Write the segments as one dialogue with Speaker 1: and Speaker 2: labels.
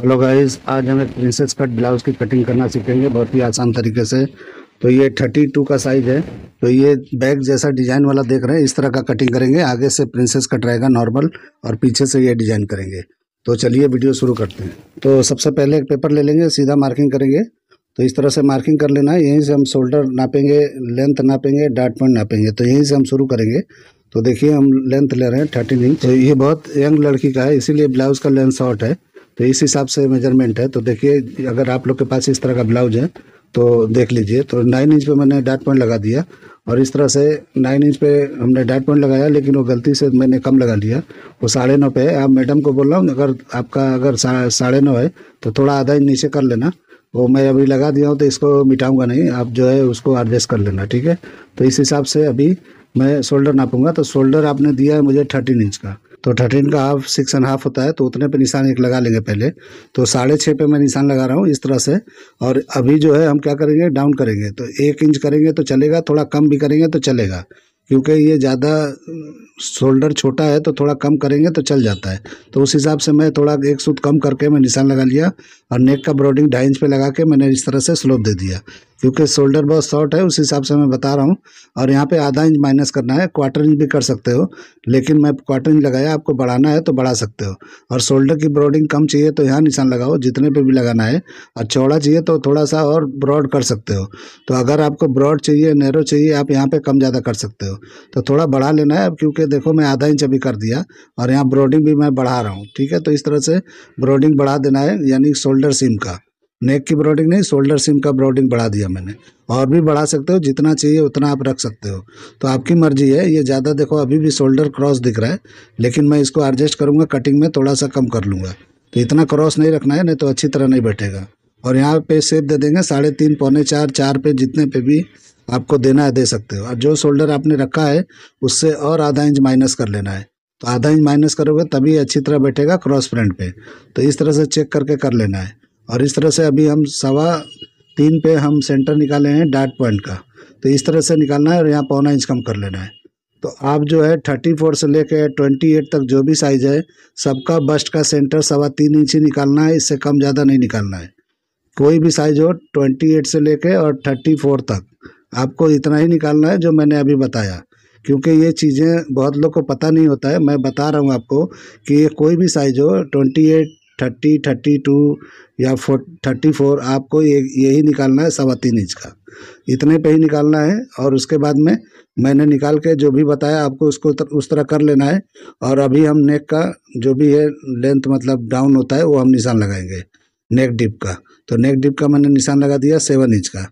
Speaker 1: hello guys आज हम एक प्रिंसेस कट ब्लाउज की कटिंग करना सीखेंगे बहुत ही आसान तरीके से तो ये थर्टी टू का साइज़ है तो ये बैग जैसा डिज़ाइन वाला देख रहे हैं इस तरह का कटिंग करेंगे आगे से प्रिंसेस कट रहेगा नॉर्मल और पीछे से ये डिज़ाइन करेंगे तो चलिए वीडियो शुरू करते हैं तो सबसे पहले एक पेपर ले लेंगे सीधा मार्किंग करेंगे तो इस तरह से मार्किंग कर लेना है यहीं से हम शोल्डर नापेंगे लेंथ नापेंगे डार्ट पॉइंट नापेंगे तो यहीं से हम शुरू करेंगे तो देखिए हम लेंथ ले रहे हैं थर्टीन इंच तो ये बहुत यंग लड़की का है इसीलिए ब्लाउज़ का लेंथ शॉर्ट है तो इस हिसाब से मेजरमेंट है तो देखिए अगर आप लोग के पास इस तरह का ब्लाउज है तो देख लीजिए तो नाइन इंच पे मैंने डाट पॉइंट लगा दिया और इस तरह से नाइन इंच पे हमने डाट पॉइंट लगाया लेकिन वो गलती से मैंने कम लगा लिया वो साढ़े नौ पे है आप मैडम को बोल रहा हूँ अगर आपका अगर साढ़े नौ है तो थोड़ा आधा इंच नीचे कर लेना वो मैं अभी लगा दिया हूँ तो इसको मिटाऊँगा नहीं आप जो है उसको एडजस्ट कर लेना ठीक है तो इस हिसाब से अभी मैं शोल्डर नापूंगा तो शोल्डर आपने दिया है मुझे थर्टीन इंच का तो थर्टीन का हाफ सिक्स एंड हाफ होता है तो उतने पे निशान एक लगा लेंगे पहले तो साढ़े छः पे मैं निशान लगा रहा हूँ इस तरह से और अभी जो है हम क्या करेंगे डाउन करेंगे तो एक इंच करेंगे तो चलेगा थोड़ा कम भी करेंगे तो चलेगा क्योंकि ये ज़्यादा शोल्डर छोटा है तो थोड़ा कम करेंगे तो चल जाता है तो उस हिसाब से मैं थोड़ा एक सूत कम करके मैं निशान लगा लिया और नेक का ब्रॉडिंग ढाई इंच पर लगा के मैंने इस तरह से स्लोप दे दिया क्योंकि शोल्डर बहुत शॉर्ट है उस हिसाब से मैं बता रहा हूँ और यहाँ पे आधा इंच माइनस करना है क्वार्टर इंच भी कर सकते हो लेकिन मैं क्वार्टर इंच लगाया आपको बढ़ाना है तो बढ़ा सकते हो और शोल्डर की ब्रॉडिंग कम चाहिए तो यहाँ निशान लगाओ जितने पे भी लगाना है और चौड़ा चाहिए तो थोड़ा सा और ब्रॉड कर सकते हो तो अगर आपको ब्रॉड चाहिए नैरो चाहिए आप यहाँ पर कम ज़्यादा कर सकते हो तो थोड़ा बढ़ा लेना है क्योंकि देखो मैं आधा इंच अभी कर दिया और यहाँ ब्रॉडिंग भी मैं बढ़ा रहा हूँ ठीक है तो इस तरह से ब्रॉडिंग बढ़ा देना है यानी शोल्डर सिम का नेक की ब्रॉडिंग नहीं शोल्डर सिम का ब्रॉडिंग बढ़ा दिया मैंने और भी बढ़ा सकते हो जितना चाहिए उतना आप रख सकते हो तो आपकी मर्जी है ये ज़्यादा देखो अभी भी शोल्डर क्रॉस दिख रहा है लेकिन मैं इसको एडजस्ट करूँगा कटिंग में थोड़ा सा कम कर लूँगा तो इतना क्रॉस नहीं रखना है नहीं तो अच्छी तरह नहीं बैठेगा और यहाँ पे सेप दे देंगे साढ़े तीन पौने चार चार पे जितने पे भी आपको देना है दे सकते हो और जो शोल्डर आपने रखा है उससे और आधा इंच माइनस कर लेना है तो आधा इंच माइनस करोगे तभी अच्छी तरह बैठेगा क्रॉस फ्रंट पे तो इस तरह से चेक करके कर लेना है और इस तरह से अभी हम सवा तीन पे हम सेंटर निकाले हैं डाट पॉइंट का तो इस तरह से निकालना है और यहाँ पौना इंच कम कर लेना है तो आप जो है थर्टी फोर से लेकर ट्वेंटी एट तक जो भी साइज़ है सबका बस्ट का सेंटर सवा तीन इंच ही निकालना है इससे कम ज़्यादा नहीं निकालना है कोई भी साइज़ हो ट्वेंटी एट से लेकर और थर्टी फोर तक आपको इतना ही निकालना है जो मैंने अभी बताया क्योंकि ये चीज़ें बहुत लोग को पता नहीं होता है मैं बता रहा हूँ आपको कि ये कोई भी साइज़ हो twenty eight thirty thirty two या फोर थर्टी फोर आपको ये यही निकालना है सवा तीन इंच का इतने पे ही निकालना है और उसके बाद में मैंने निकाल के जो भी बताया आपको उसको तर, उस तरह कर लेना है और अभी हम नेक का जो भी है लेंथ मतलब डाउन होता है वो हम निशान लगाएंगे नेक डिप का तो नेक डिप का मैंने निशान लगा दिया सेवन इंच का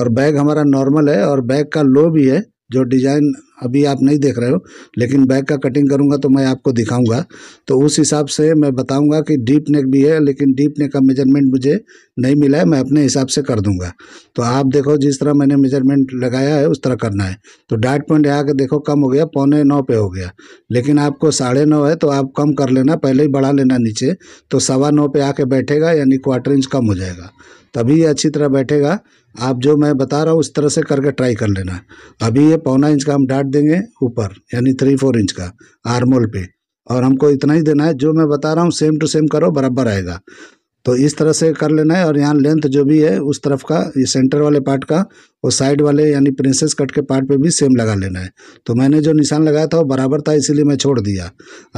Speaker 1: और बैग हमारा नॉर्मल है और बैग का लो भी है जो डिजाइन अभी आप नहीं देख रहे हो लेकिन बैग का कटिंग करूँगा तो मैं आपको दिखाऊँगा तो उस हिसाब से मैं बताऊँगा कि डीप नेक भी है लेकिन डीप नेक का मेजरमेंट मुझे नहीं मिला है मैं अपने हिसाब से कर दूँगा तो आप देखो जिस तरह मैंने मेजरमेंट लगाया है उस तरह करना है तो डाट पॉइंट यहाँ के देखो कम हो गया पौने नौ पे हो गया लेकिन आपको साढ़े नौ है तो आप कम कर लेना पहले ही बढ़ा लेना नीचे तो सवा नौ पे आके बैठेगा यानी क्वार्टर इंच कम हो जाएगा तभी अच्छी तरह बैठेगा आप जो मैं बता रहा हूँ उस तरह से करके ट्राई कर लेना अभी ये पौना इंच का हम डाट देंगे ऊपर यानी थ्री फोर इंच का आरमोल पे और हमको इतना ही देना है जो मैं बता रहा हूँ सेम टू सेम करो बराबर आएगा तो इस तरह से कर लेना है और यहाँ लेंथ जो भी है उस तरफ का ये सेंटर वाले पार्ट का वो साइड वाले यानी प्रिंसेस कट के पार्ट पे भी सेम लगा लेना है तो मैंने जो निशान लगाया था वो बराबर था इसीलिए मैं छोड़ दिया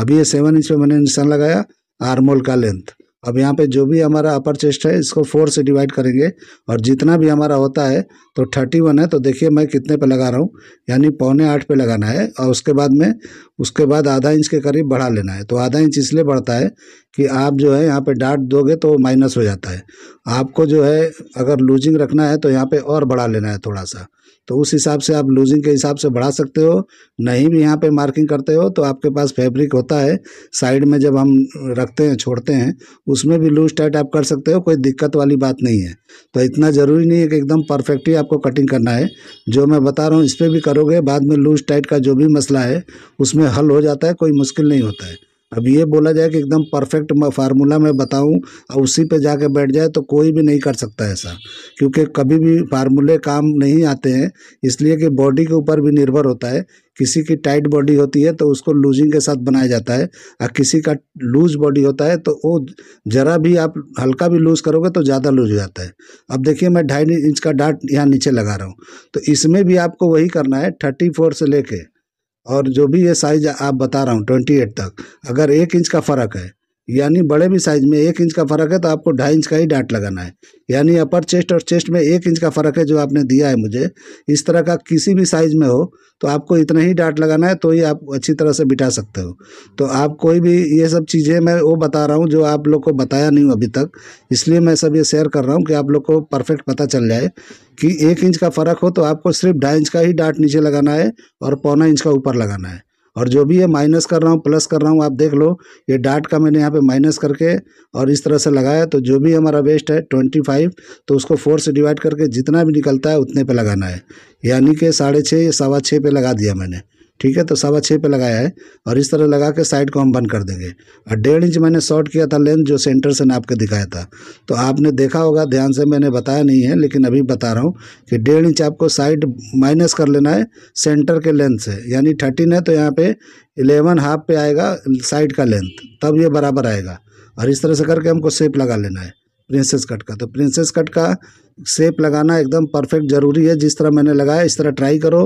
Speaker 1: अभी ये सेवन इंच पे मैंने निशान लगाया आरमोल का लेंथ अब यहाँ पे जो भी हमारा अपर चेस्ट है इसको फोर से डिवाइड करेंगे और जितना भी हमारा होता है तो थर्टी वन है तो देखिए मैं कितने पे लगा रहा हूँ यानी पौने आठ पे लगाना है और उसके बाद में उसके बाद आधा इंच के करीब बढ़ा लेना है तो आधा इंच इसलिए बढ़ता है कि आप जो है यहाँ पे डाट दोगे तो माइनस हो जाता है आपको जो है अगर लूजिंग रखना है तो यहाँ पर और बढ़ा लेना है थोड़ा सा तो उस हिसाब से आप लूजिंग के हिसाब से बढ़ा सकते हो नहीं भी यहाँ पे मार्किंग करते हो तो आपके पास फैब्रिक होता है साइड में जब हम रखते हैं छोड़ते हैं उसमें भी लूज टाइट आप कर सकते हो कोई दिक्कत वाली बात नहीं है तो इतना ज़रूरी नहीं है कि एकदम परफेक्ट ही आपको कटिंग करना है जो मैं बता रहा हूँ इस पर भी करोगे बाद में लूज टाइट का जो भी मसला है उसमें हल हो जाता है कोई मुश्किल नहीं होता है अब ये बोला जाए कि एकदम परफेक्ट फार्मूला में बताऊं और उसी पे जाके बैठ जाए तो कोई भी नहीं कर सकता ऐसा क्योंकि कभी भी फार्मूले काम नहीं आते हैं इसलिए कि बॉडी के ऊपर भी निर्भर होता है किसी की टाइट बॉडी होती है तो उसको लूजिंग के साथ बनाया जाता है और किसी का लूज बॉडी होता है तो वो ज़रा भी आप हल्का भी लूज़ करोगे तो ज़्यादा लूज हो जाता है अब देखिए मैं ढाई इंच का डाट यहाँ नीचे लगा रहा हूँ तो इसमें भी आपको वही करना है थर्टी फोर से ले और जो भी ये साइज आप बता रहा हूँ ट्वेंटी एट तक अगर एक इंच का फ़र्क है यानी बड़े भी साइज में एक इंच का फर्क है तो आपको ढाई इंच का ही डाट लगाना है यानी अपर चेस्ट और चेस्ट में एक इंच का फर्क है जो आपने दिया है मुझे इस तरह का किसी भी साइज में हो तो आपको इतना ही डाट लगाना है तो ही आप अच्छी तरह से बिठा सकते हो तो आप कोई भी ये सब चीज़ें मैं वो बता रहा हूँ जो आप लोग को बताया नहीं अभी तक इसलिए मैं सब ये शेयर कर रहा हूँ कि आप लोग को परफेक्ट पता चल जाए कि एक इंच का फ़र्क हो तो आपको सिर्फ ढाई इंच का ही डाट नीचे लगाना है और पौना इंच का ऊपर लगाना है और जो भी है माइनस कर रहा हूँ प्लस कर रहा हूँ आप देख लो ये डाट का मैंने यहाँ पे माइनस करके और इस तरह से लगाया तो जो भी हमारा वेस्ट है ट्वेंटी फाइव तो उसको फोर से डिवाइड करके जितना भी निकलता है उतने पे लगाना है यानी कि साढ़े छः या सवा छः पे लगा दिया मैंने ठीक है तो सवा छः पे लगाया है और इस तरह लगा के साइड को हम बंद कर देंगे और डेढ़ इंच मैंने शॉर्ट किया था लेंथ जो सेंटर से नाप के दिखाया था तो आपने देखा होगा ध्यान से मैंने बताया नहीं है लेकिन अभी बता रहा हूँ कि डेढ़ इंच आपको साइड माइनस कर लेना है सेंटर के लेंथ से यानी थर्टीन है तो यहाँ पर इलेवन हाफ पे आएगा साइड का लेंथ तब ये बराबर आएगा और इस तरह से करके हमको सेप लगा लेना है प्रिंसेस कट का तो प्रिंसेस कट का सेप लगाना एकदम परफेक्ट ज़रूरी है जिस तरह मैंने लगाया इस तरह ट्राई करो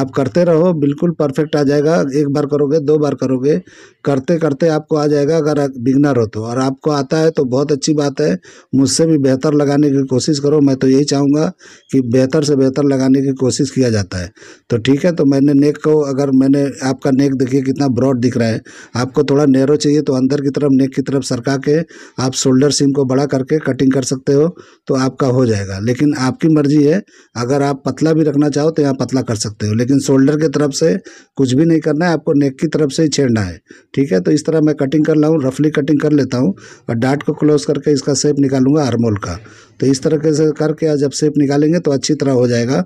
Speaker 1: आप करते रहो बिल्कुल परफेक्ट आ जाएगा एक बार करोगे दो बार करोगे करते करते आपको आ जाएगा अगर बिगनर हो तो और आपको आता है तो बहुत अच्छी बात है मुझसे भी बेहतर लगाने की कोशिश करो मैं तो यही चाहूँगा कि बेहतर से बेहतर लगाने की कोशिश किया जाता है तो ठीक है तो मैंने नेक को अगर मैंने आपका नेक देखिए कितना ब्रॉड दिख रहा है आपको थोड़ा नेरो चाहिए तो अंदर की तरफ नेक की तरफ सरका के आप शोल्डर सिम को बड़ा करके कटिंग कर सकते हो तो आपका हो जाएगा रहेगा लेकिन आपकी मर्जी है अगर आप पतला भी रखना चाहो तो यहाँ पतला कर सकते हो लेकिन शोल्डर की तरफ से कुछ भी नहीं करना है आपको नेक की तरफ से ही छेड़ना है ठीक है तो इस तरह मैं कटिंग कर लाऊँ रफली कटिंग कर लेता हूँ और डाट को क्लोज करके इसका सेप निकालूंगा हारमोल का तो इस तरह से करके जब सेप निकालेंगे तो अच्छी तरह हो जाएगा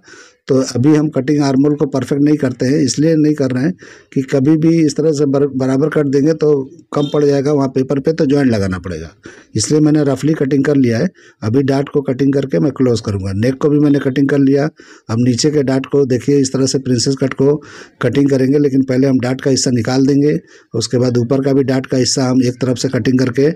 Speaker 1: तो अभी हम कटिंग आर्मोल को परफेक्ट नहीं करते हैं इसलिए नहीं कर रहे हैं कि कभी भी इस तरह से बर, बराबर कट देंगे तो कम पड़ जाएगा वहाँ पेपर पे तो जॉइंट लगाना पड़ेगा इसलिए मैंने रफली कटिंग कर लिया है अभी डाट को कटिंग करके मैं क्लोज करूँगा नेक को भी मैंने कटिंग कर लिया अब नीचे के डाट को देखिए इस तरह से प्रिंसेस कट को कटिंग करेंगे लेकिन पहले हम डाट का हिस्सा निकाल देंगे उसके बाद ऊपर का भी डाट का हिस्सा हम एक तरफ से कटिंग करके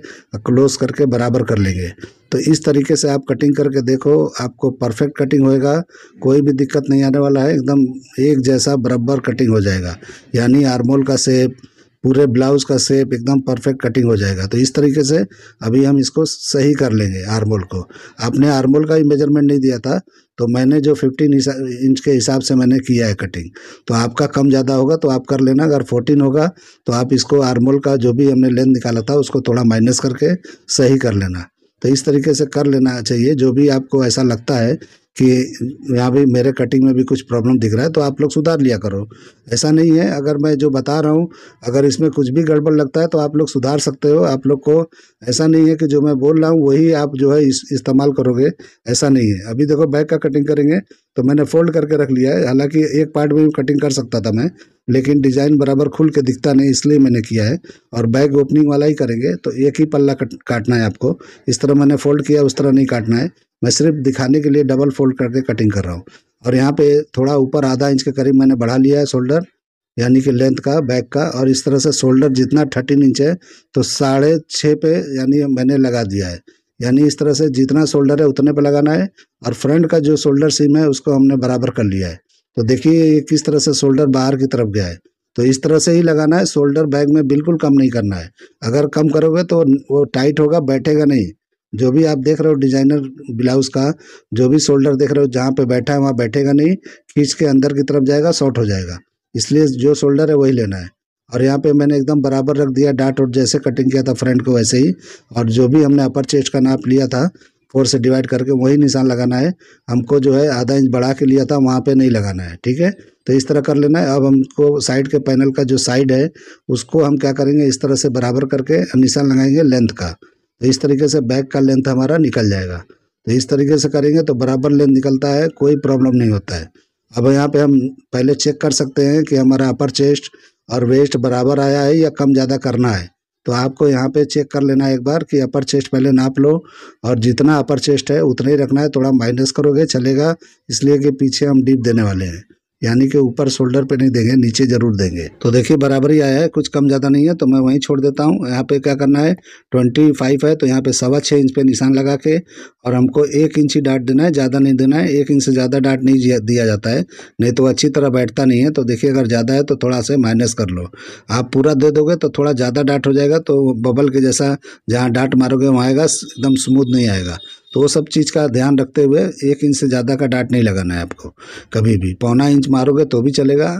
Speaker 1: क्लोज करके बराबर कर लेंगे तो इस तरीके से आप कटिंग करके देखो आपको परफेक्ट कटिंग होएगा कोई भी दिक्कत नहीं आने वाला है एकदम एक जैसा बराबर कटिंग हो जाएगा यानी आर्मोल का सेप पूरे ब्लाउज़ का सेप एकदम परफेक्ट कटिंग हो जाएगा तो इस तरीके से अभी हम इसको सही कर लेंगे आर्मोल को आपने आर्मोल का ही मेजरमेंट नहीं दिया था तो मैंने जो 15 इंच के हिसाब से मैंने किया है कटिंग तो आपका कम ज़्यादा होगा तो आप कर लेना अगर 14 होगा तो आप इसको आर्मोल का जो भी हमने लेंथ निकाला था उसको थोड़ा माइनस करके सही कर लेना तो इस तरीके से कर लेना चाहिए जो भी आपको ऐसा लगता है कि यहाँ भी मेरे कटिंग में भी कुछ प्रॉब्लम दिख रहा है तो आप लोग सुधार लिया करो ऐसा नहीं है अगर मैं जो बता रहा हूँ अगर इसमें कुछ भी गड़बड़ लगता है तो आप लोग सुधार सकते हो आप लोग को ऐसा नहीं है कि जो मैं बोल रहा हूँ वही आप जो है इस, इस्तेमाल करोगे ऐसा नहीं है अभी देखो बैक का कटिंग करेंगे तो मैंने फोल्ड करके रख लिया है हालाँकि एक पार्ट में कटिंग कर सकता था मैं लेकिन डिज़ाइन बराबर खुल के दिखता नहीं इसलिए मैंने किया है और बैग ओपनिंग वाला ही करेंगे तो एक ही पल्ला काटना है आपको इस तरह मैंने फोल्ड किया उस तरह नहीं काटना है मैं सिर्फ दिखाने के लिए डबल फोल्ड करके कटिंग कर रहा हूँ और यहाँ पे थोड़ा ऊपर आधा इंच के करीब मैंने बढ़ा लिया है शोल्डर यानी कि लेंथ का बैक का और इस तरह से शोल्डर जितना थर्टीन इंच है तो साढ़े छः पे यानी मैंने लगा दिया है यानी इस तरह से जितना शोल्डर है उतने पे लगाना है और फ्रंट का जो शोल्डर सीम है उसको हमने बराबर कर लिया है तो देखिए ये किस तरह से शोल्डर बाहर की तरफ गया है तो इस तरह से ही लगाना है शोल्डर बैग में बिल्कुल कम नहीं करना है अगर कम करोगे तो वो टाइट होगा बैठेगा नहीं जो भी आप देख रहे हो डिजाइनर ब्लाउज का जो भी शोल्डर देख रहे हो जहाँ पे बैठा है वहाँ बैठेगा नहीं खींच के अंदर की तरफ जाएगा शॉर्ट हो जाएगा इसलिए जो शोल्डर है वही लेना है और यहाँ पे मैंने एकदम बराबर रख दिया डाट और जैसे कटिंग किया था फ्रंट को वैसे ही और जो भी हमने अपर चेस्ट का नाप लिया था फोर से डिवाइड करके वही निशान लगाना है हमको जो है आधा इंच बढ़ा के लिया था वहाँ पे नहीं लगाना है ठीक है तो इस तरह कर लेना है अब हमको साइड के पैनल का जो साइड है उसको हम क्या करेंगे इस तरह से बराबर करके निशान लगाएंगे लेंथ का तो इस तरीके से बैक का लेंथ हमारा निकल जाएगा तो इस तरीके से करेंगे तो बराबर लेंथ निकलता है कोई प्रॉब्लम नहीं होता है अब यहाँ पर हम पहले चेक कर सकते हैं कि हमारा अपर चेस्ट और वेस्ट बराबर आया है या कम ज़्यादा करना है तो आपको यहाँ पे चेक कर लेना एक बार कि अपर चेस्ट पहले नाप लो और जितना अपर चेस्ट है उतना ही रखना है थोड़ा माइनस करोगे चलेगा इसलिए कि पीछे हम डीप देने वाले हैं यानी कि ऊपर शोल्डर पे नहीं देंगे नीचे जरूर देंगे तो देखिए बराबर ही आया है कुछ कम ज़्यादा नहीं है तो मैं वहीं छोड़ देता हूँ यहाँ पे क्या करना है ट्वेंटी फाइव है तो यहाँ पे सवा छः इंच पे निशान लगा के और हमको एक इंच ही डाट देना है ज़्यादा नहीं देना है एक इंच से ज़्यादा डाट नहीं दिया जाता है नहीं तो अच्छी तरह बैठता नहीं है तो देखिए अगर ज़्यादा है तो थोड़ा सा माइनस कर लो आप पूरा दे दोगे तो थोड़ा ज़्यादा डाट हो जाएगा तो बबल के जैसा जहाँ डाट मारोगे वहाँ आएगा एकदम स्मूथ नहीं आएगा तो वो सब चीज़ का ध्यान रखते हुए एक इंच से ज़्यादा का डाट नहीं लगाना है आपको कभी भी पौना इंच मारोगे तो भी चलेगा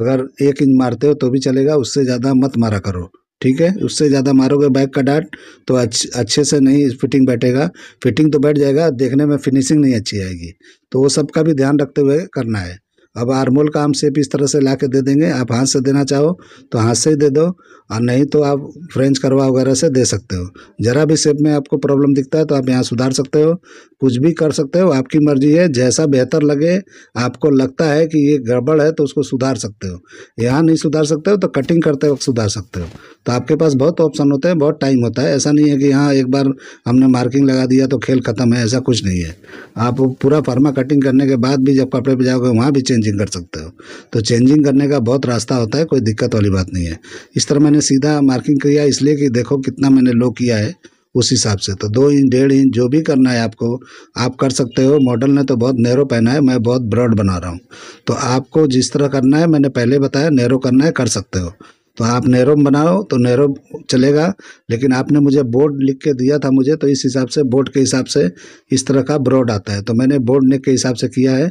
Speaker 1: अगर एक इंच मारते हो तो भी चलेगा उससे ज़्यादा मत मारा करो ठीक है उससे ज़्यादा मारोगे बैग का डाट तो अच्छे अच्छे से नहीं फिटिंग बैठेगा फिटिंग तो बैठ जाएगा देखने में फिनिशिंग नहीं अच्छी आएगी तो वो सब का भी ध्यान रखते हुए करना है अब आरमोल का हम सेप इस तरह से ला के दे देंगे आप हाथ से देना चाहो तो हाथ से ही दे दो और नहीं तो आप फ्रेंच करवा वगैरह से दे सकते हो ज़रा भी शेप में आपको प्रॉब्लम दिखता है तो आप यहाँ सुधार सकते हो कुछ भी कर सकते हो आपकी मर्जी है जैसा बेहतर लगे आपको लगता है कि ये गड़बड़ है तो उसको सुधार सकते हो यहाँ नहीं सुधार सकते हो तो कटिंग करते वक्त सुधार सकते हो तो आपके पास बहुत ऑप्शन होते हैं बहुत टाइम होता है ऐसा नहीं है कि यहाँ एक बार हमने मार्किंग लगा दिया तो खेल ख़त्म है ऐसा कुछ नहीं है आप पूरा फार्मा कटिंग करने के बाद भी जब कपड़े पर जाओगे वहाँ भी चेंजिंग कर सकते हो तो चेंजिंग करने का बहुत रास्ता होता है कोई दिक्कत वाली बात नहीं है इस तरह मैंने मैंने सीधा मार्किंग किया इसलिए कि देखो कितना मैंने लो किया है उस हिसाब से तो दो इंच डेढ़ इंच जो भी करना है आपको आप कर सकते हो मॉडल ने तो बहुत नैरो पहना है मैं बहुत ब्रॉड बना रहा हूँ तो आपको जिस तरह करना है मैंने पहले बताया नैरो करना है कर सकते हो तो आप नैरो बनाओ तो नैरो चलेगा लेकिन आपने मुझे बोर्ड लिख के दिया था मुझे तो इस हिसाब से बोर्ड के हिसाब से इस तरह का ब्रॉड आता है तो मैंने बोर्ड ने के हिसाब से किया है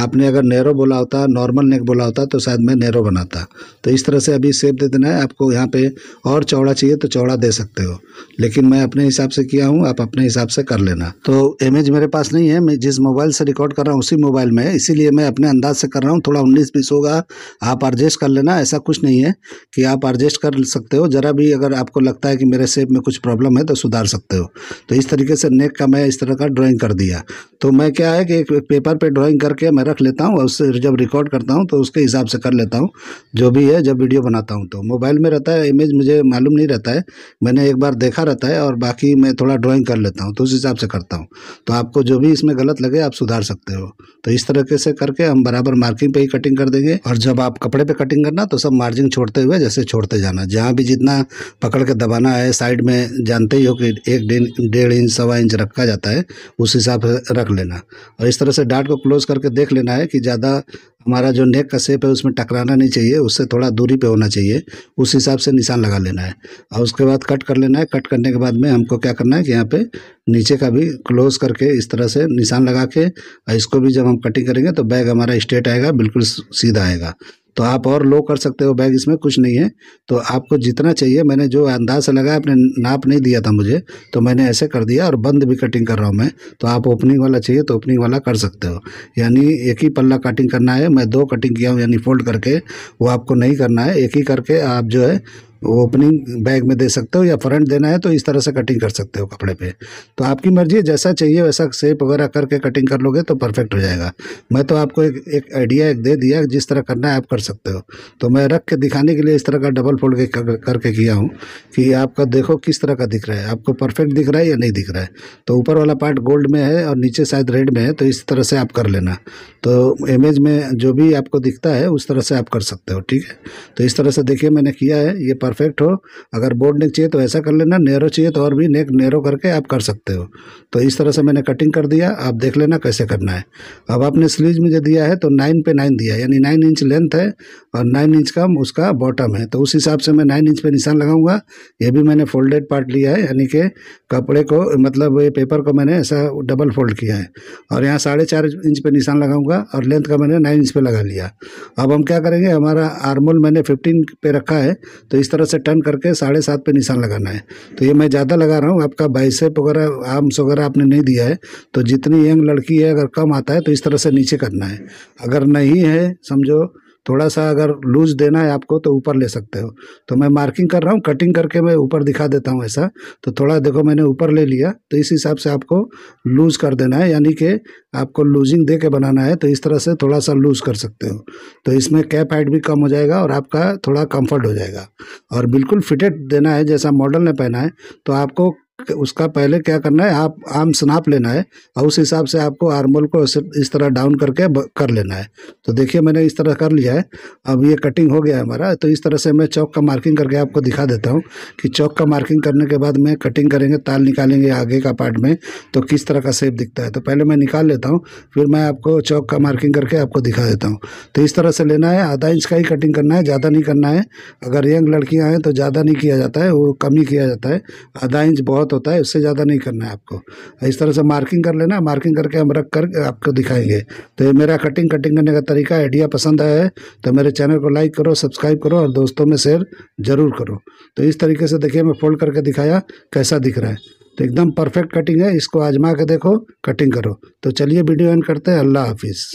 Speaker 1: आपने अगर नैरो बोला होता नॉर्मल नेक बोला होता तो शायद मैं नैरो बनाता तो इस तरह से अभी सेप दे देना है आपको यहाँ पे और चौड़ा चाहिए तो चौड़ा दे सकते हो लेकिन मैं अपने हिसाब से किया हूँ आप अपने हिसाब से कर लेना तो इमेज मेरे पास नहीं है मैं जिस मोबाइल से रिकॉर्ड कर रहा हूँ उसी मोबाइल में इसीलिए मैं अपने अंदाज से कर रहा हूँ थोड़ा उन्नीस बीस होगा आप एडजस्ट कर लेना ऐसा कुछ नहीं है कि आप एडजस्ट कर सकते हो ज़रा भी अगर आपको लगता है कि मेरे सेप में कुछ प्रॉब्लम है तो सुधार सकते हो तो इस तरीके से नेक का मैं इस तरह का ड्राॅइंग कर दिया तो मैं क्या है कि एक पेपर पर ड्राॅइंग करके मैं मैं रख लेता हूँ और उससे जब रिकॉर्ड करता हूँ तो उसके हिसाब से कर लेता हूँ जो भी है जब वीडियो बनाता हूँ तो मोबाइल में रहता है इमेज मुझे मालूम नहीं रहता है मैंने एक बार देखा रहता है और बाकी मैं थोड़ा ड्राइंग कर लेता हूँ तो उस हिसाब से करता हूँ तो आपको जो भी इसमें गलत लगे आप सुधार सकते हो तो इस तरीके से करके हम बराबर मार्किंग पर ही कटिंग कर देंगे और जब आप कपड़े पर कटिंग करना तो सब मार्जिन छोड़ते हुए जैसे छोड़ते जाना जहाँ भी जितना पकड़ के दबाना है साइड में जानते ही हो कि एक डेढ़ इंच सवा इंच रखा जाता है उस हिसाब से रख लेना और इस तरह से डाट को क्लोज करके देख लेना है कि ज़्यादा हमारा जो नेक का सेप है उसमें टकराना नहीं चाहिए उससे थोड़ा दूरी पे होना चाहिए उस हिसाब से निशान लगा लेना है और उसके बाद कट कर लेना है कट करने के बाद में हमको क्या करना है कि यहाँ पे नीचे का भी क्लोज करके इस तरह से निशान लगा के और इसको भी जब हम कटिंग करेंगे तो बैग हमारा स्ट्रेट आएगा बिल्कुल सीधा आएगा तो आप और लो कर सकते हो बैग इसमें कुछ नहीं है तो आपको जितना चाहिए मैंने जो अंदाज से लगाया आपने नाप नहीं दिया था मुझे तो मैंने ऐसे कर दिया और बंद भी कटिंग कर रहा हूँ मैं तो आप ओपनिंग वाला चाहिए तो ओपनिंग वाला कर सकते हो यानी एक ही पल्ला कटिंग करना है मैं दो कटिंग किया हूँ यानी फोल्ड करके वो आपको नहीं करना है एक ही करके आप जो है ओपनिंग बैग में दे सकते हो या फ्रंट देना है तो इस तरह से कटिंग कर सकते हो कपड़े पे तो आपकी मर्जी है जैसा चाहिए वैसा सेप वगैरह करके कटिंग कर लोगे तो परफेक्ट हो जाएगा मैं तो आपको एक एक आइडिया एक दे दिया जिस तरह करना है आप कर सकते हो तो मैं रख के दिखाने के लिए इस तरह का डबल फोल्ड के कर, करके किया हूँ कि आपका देखो किस तरह का दिख रहा है आपको परफेक्ट दिख रहा है या नहीं दिख रहा है तो ऊपर वाला पार्ट गोल्ड में है और नीचे शायद रेड में है तो इस तरह से आप कर लेना तो इमेज में जो भी आपको दिखता है उस तरह से आप कर सकते हो ठीक है तो इस तरह से देखिए मैंने किया है ये परफेक्ट हो अगर बोर्ड नेक चाहिए तो ऐसा कर लेना नेरो चाहिए तो और भी नेक नेरो करके आप कर सकते हो तो इस तरह से मैंने कटिंग कर दिया आप देख लेना कैसे करना है अब आपने स्लीज मुझे दिया है तो नाइन पे नाइन दिया यानी नाइन इंच लेंथ है और नाइन इंच का उसका बॉटम है तो उस हिसाब से मैं नाइन इंच पे निशान लगाऊंगा ये भी मैंने फोल्डेड पार्ट लिया है यानी कि कपड़े को मतलब ये पेपर को मैंने ऐसा डबल फोल्ड किया है और यहाँ साढ़े चार इंच पे निशान लगाऊंगा और लेंथ का मैंने नाइन इंच पे लगा लिया अब हम क्या करेंगे हमारा आर्मोल मैंने फिफ्टीन पे रखा है तो इस तरह बारह से टर्न करके साढ़े सात पे निशान लगाना है तो ये मैं ज़्यादा लगा रहा हूँ आपका बाइसेप वगैरह आर्म्स वगैरह आपने नहीं दिया है तो जितनी यंग लड़की है अगर कम आता है तो इस तरह से नीचे करना है अगर नहीं है समझो थोड़ा सा अगर लूज देना है आपको तो ऊपर ले सकते हो तो मैं मार्किंग कर रहा हूँ कटिंग करके मैं ऊपर दिखा देता हूँ ऐसा तो थोड़ा देखो मैंने ऊपर ले लिया तो इस हिसाब से आपको लूज़ कर देना है यानी कि आपको लूजिंग दे के बनाना है तो इस तरह से थोड़ा सा लूज़ कर सकते हो तो इसमें कैप हाइट भी कम हो जाएगा और आपका थोड़ा कम्फर्ट हो जाएगा और बिल्कुल फिटेड देना है जैसा मॉडल ने पहना है तो आपको उसका पहले क्या करना है आप आम स्नाप लेना है और उस हिसाब से आपको आर्मोल को इस तरह डाउन करके कर लेना है तो देखिए मैंने इस तरह कर लिया है अब ये कटिंग हो गया है हमारा तो इस तरह से मैं चौक का मार्किंग करके आपको दिखा देता हूँ कि चौक का मार्किंग करने के बाद मैं कटिंग करेंगे ताल निकालेंगे आगे का पार्ट में तो किस तरह का सेप दिखता है तो पहले मैं निकाल लेता हूँ फिर मैं आपको चौक का मार्किंग करके आपको दिखा देता हूँ तो इस तरह से लेना है आधा इंच का ही कटिंग करना है ज़्यादा नहीं करना है अगर यंग लड़कियाँ हैं तो ज़्यादा नहीं किया जाता है वो कम ही किया जाता है आधा इंच बहुत होता है उससे ज़्यादा नहीं करना है आपको इस तरह से मार्किंग कर लेना मार्किंग करके हम रख कर आपको दिखाएंगे तो ये मेरा कटिंग कटिंग करने का तरीका आइडिया पसंद आया है तो मेरे चैनल को लाइक करो सब्सक्राइब करो और दोस्तों में शेयर ज़रूर करो तो इस तरीके से देखिए मैं फोल्ड करके दिखाया कैसा दिख रहा है तो एकदम परफेक्ट कटिंग है इसको आजमा के देखो कटिंग करो तो चलिए वीडियो एन करते हैं अल्लाह हाफिज़